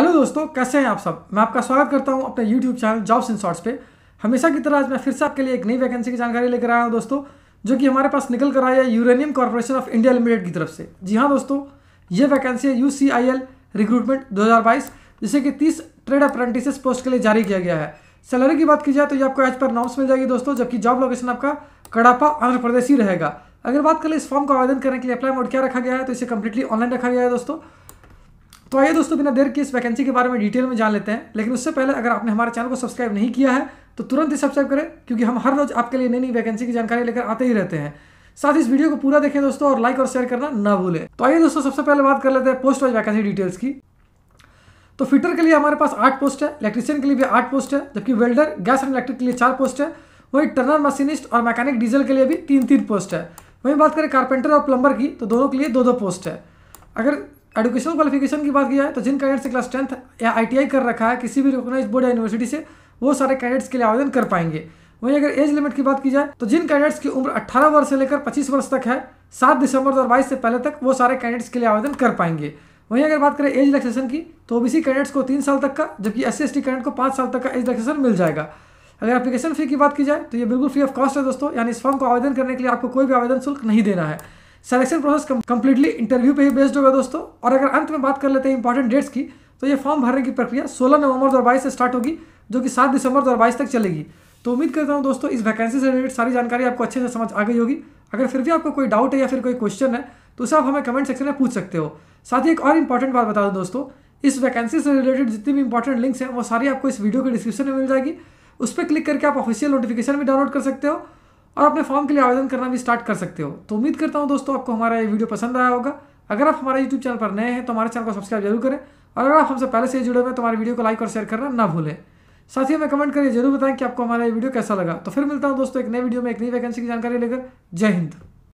hello दोस्तों कैसे हैं आप सब मैं आपका स्वागत करता हूं अपने YouTube channel jobs in shorts पे हमेशा की तरह आज मैं फिर से आपके लिए एक नई वैकेंसी की जानकारी लेकर आया हूं दोस्तों जो कि हमारे पास निकल कर आया है uranium corporation of India limited की तरफ से जी हाँ दोस्तों ये वैकेंसी है यू रिक्रूटमेंट दो जिसे कि तीस ट्रेड अप्रेंटिस पोस्ट के लिए जारी किया गया है सैलरी की बात की जाए तो ये आपको एज पर नॉर्म्स मिल जाएगी दोस्तों जबकि जॉब लोकेशन आपका कड़ापा आंध्र प्रदेश ही रहेगा अगर बात करें इस फॉर्म को आवेदन करने के लिए अप्लाई मोड क्या रखा गया है तो इसे कंप्लीटली ऑनलाइन रखा गया है दोस्तों तो आइए दोस्तों बिना देर के इस वैकेंसी के बारे में डिटेल में जान लेते हैं लेकिन उससे पहले अगर आपने हमारे चैनल को सब्सक्राइब नहीं किया है तो तुरंत ही सब्सक्राइब करें क्योंकि हम हर रोज आपके लिए नई नई वैकेंसी की जानकारी लेकर आते ही रहते हैं साथ इस वीडियो को पूरा देखें दोस्तों और लाइक और शेयर करना ना भूलें तो आइए दोस्तों सबसे पहले बात कर लेते हैं पोस्ट वाइज वैकेंसी डिटेल्स की तो फिटर के लिए हमारे पास आठ पोस्ट है इलेक्ट्रिशियन के लिए भी आठ पोस्ट है जबकि वेल्डर गैस एंड इलेक्ट्रिक के लिए चार पोस्ट है वहीं टर्नर मशीनिस्ट और मैकेनिक डीजल के लिए भी तीन तीन पोस्ट है वहीं बात करें कारपेंटर और प्लम्बर की तो दोनों के लिए दो दो पोस्ट है अगर एडुकेशन क्वालिफिकेशन की बात की जाए तो जिन कैडेट्स से क्लास टेंथ या आईटीआई कर रखा है किसी भी रिकोगनाइज बोर्ड या यूनिवर्सिटी से वो सारे कैंडिडेट्स के लिए आवेदन कर पाएंगे वहीं अगर एज लिमिट की बात की जाए तो जिन कैडेट्स की उम्र 18 वर्ष से लेकर 25 वर्ष तक है 7 दिसंबर दो से पहले तक वो सारे कैंडिडेट्स के लिए आवेदन कर पाएंगे वहीं अगर बात करें एज रिलेक्सेशन की तो ओबीसी कैंडिडेट्स को तीन साल तक का जबकि एस सी कैंडिडेट को पाँच साल तक का एज रिलेक्सेशन मिल जाएगा अगर एप्लीकेशन फ़ी की बात की जाए तो ये बिल्कुल फ्री ऑफ कॉस्ट है दोस्तों यानी इस फॉर्म को आवेदन करने के लिए आपको कोई भी आवेदन शुल्क नहीं देना है सिलेक्शन प्रोसेस कंप्लीटली इंटरव्यू पे ही बेस्ड होगा दोस्तों और अगर अंत में बात कर लेते हैं इंपॉर्टेंट डेट्स की तो ये फॉर्म भरने की प्रक्रिया 16 नवंबर दो से स्टार्ट होगी जो कि 7 दिसंबर दो तक चलेगी तो उम्मीद करता हूँ दोस्तों इस वैकेंसी से रिलेटेड सारी जानकारी आपको अच्छे से समझ आ गई होगी अगर फिर भी आपको कोई डाउट है या फिर कोई क्वेश्चन है तो उसे आप हमें कमेंट सेक्शन में पूछ सकते हो साथ ही एक और इंपॉर्टेंट बात बता दूँ दोस्तों इस वैकेंसी से रिलेटेड जितनी भी इंपॉर्टेंट लिंक्स हैं वो सारी आपको इस वीडियो के डिस्क्रिप्शन में मिल जाएगी उस पर क्लिक करके आप ऑफिशियल नोटिफिकेशन भी डाउनलोड कर सकते हो और अपने फॉर्म के लिए आवेदन करना भी स्टार्ट कर सकते हो तो उम्मीद करता हूँ दोस्तों आपको हमारा ये वीडियो पसंद आया होगा अगर आप हमारे यूट्यूब चैनल पर नए हैं तो हमारे चैनल को सब्सक्राइब जरूर करें और अगर आप हमसे पहले से जुड़े हुए तो हमारे वीडियो को लाइक और शेयर करना ना भूलें साथ ही हमें कमेंट करिए जरूर बताएं कि आपको हमारा ये वीडियो कैसा लगा तो फिर मिलता हूँ दोस्तों एक नए वीडियो में एक नई वैकेंसी की जानकारी लेकर जय हिंद